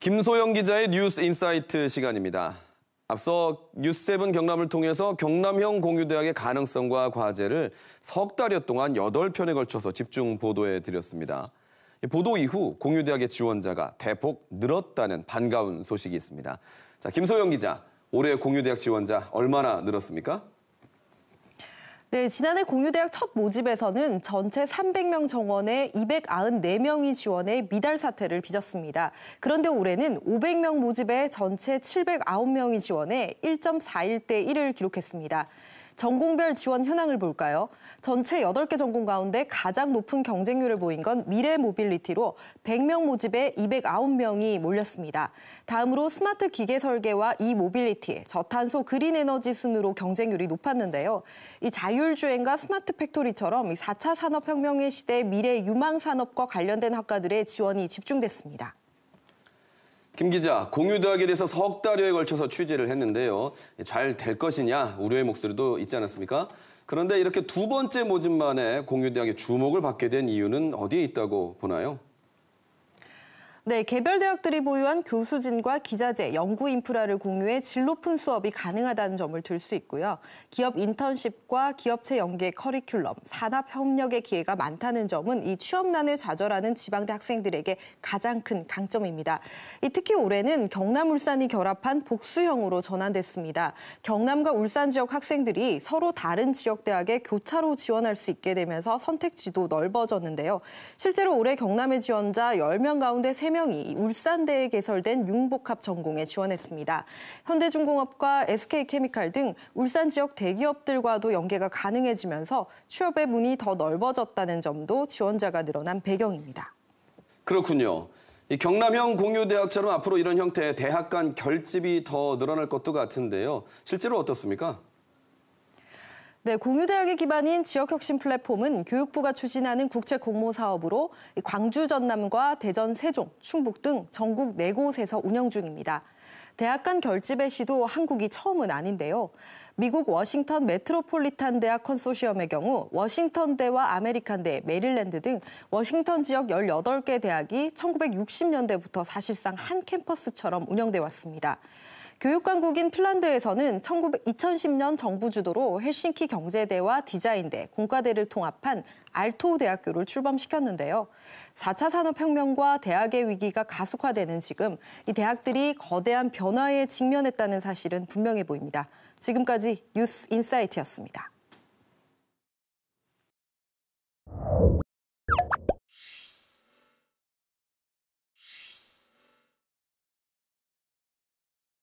김소영 기자의 뉴스 인사이트 시간입니다. 앞서 뉴스세븐 경남을 통해서 경남형 공유대학의 가능성과 과제를 석 달여 동안 8편에 걸쳐서 집중 보도해 드렸습니다. 보도 이후 공유대학의 지원자가 대폭 늘었다는 반가운 소식이 있습니다. 자, 김소영 기자, 올해 공유대학 지원자 얼마나 늘었습니까? 네, 지난해 공유대학 첫 모집에서는 전체 300명 정원에 294명이 지원해 미달 사태를 빚었습니다. 그런데 올해는 500명 모집에 전체 709명이 지원해 1.41대 1을 기록했습니다. 전공별 지원 현황을 볼까요? 전체 8개 전공 가운데 가장 높은 경쟁률을 보인 건 미래 모빌리티로 100명 모집에 209명이 몰렸습니다. 다음으로 스마트 기계 설계와 이 모빌리티, 저탄소 그린 에너지 순으로 경쟁률이 높았는데요. 이 자율주행과 스마트 팩토리처럼 4차 산업혁명의 시대 미래 유망 산업과 관련된 학과들의 지원이 집중됐습니다. 김 기자, 공유대학에 대해서 석 달여에 걸쳐서 취재를 했는데요. 잘 될 것이냐 우려의 목소리도 있지 않았습니까? 그런데 이렇게 두 번째 모집 만에 공유대학의 주목을 받게 된 이유는 어디에 있다고 보나요? 네, 개별 대학들이 보유한 교수진과 기자재, 연구 인프라를 공유해 질 높은 수업이 가능하다는 점을 들 수 있고요. 기업 인턴십과 기업체 연계 커리큘럼, 산업 협력의 기회가 많다는 점은 이 취업난을 좌절하는 지방대 학생들에게 가장 큰 강점입니다. 특히 올해는 경남 울산이 결합한 복수형으로 전환됐습니다. 경남과 울산 지역 학생들이 서로 다른 지역 대학에 교차로 지원할 수 있게 되면서 선택지도 넓어졌는데요. 실제로 올해 경남의 지원자 10명 가운데 3명 명이 울산대에 개설된 융복합 전공에 지원했습니다. 현대중공업과 SK케미칼 등 울산 지역 대기업들과도 연계가 가능해지면서 취업의 문이 더 넓어졌다는 점도 지원자가 늘어난 배경입니다. 그렇군요. 경남형 공유대학처럼 앞으로 이런 형태의 대학 간 결집이 더 늘어날 것도 같은데요. 실제로 어떻습니까? 네, 공유대학의 기반인 지역혁신 플랫폼은 교육부가 추진하는 국제 공모 사업으로 광주 전남과 대전 세종, 충북 등 전국 네 곳에서 운영 중입니다. 대학 간 결집의 시도 한국이 처음은 아닌데요. 미국 워싱턴 메트로폴리탄 대학 컨소시엄의 경우 워싱턴 대와 아메리칸 대, 메릴랜드 등 워싱턴 지역 18개 대학이 1960년대부터 사실상 한 캠퍼스처럼 운영돼 왔습니다. 교육강국인 핀란드에서는 2010년 정부 주도로 헬싱키 경제대와 디자인대, 공과대를 통합한 알토 우 대학교를 출범시켰는데요. 4차 산업혁명과 대학의 위기가 가속화되는 지금 이 대학들이 거대한 변화에 직면했다는 사실은 분명해 보입니다. 지금까지 뉴스 인사이트였습니다.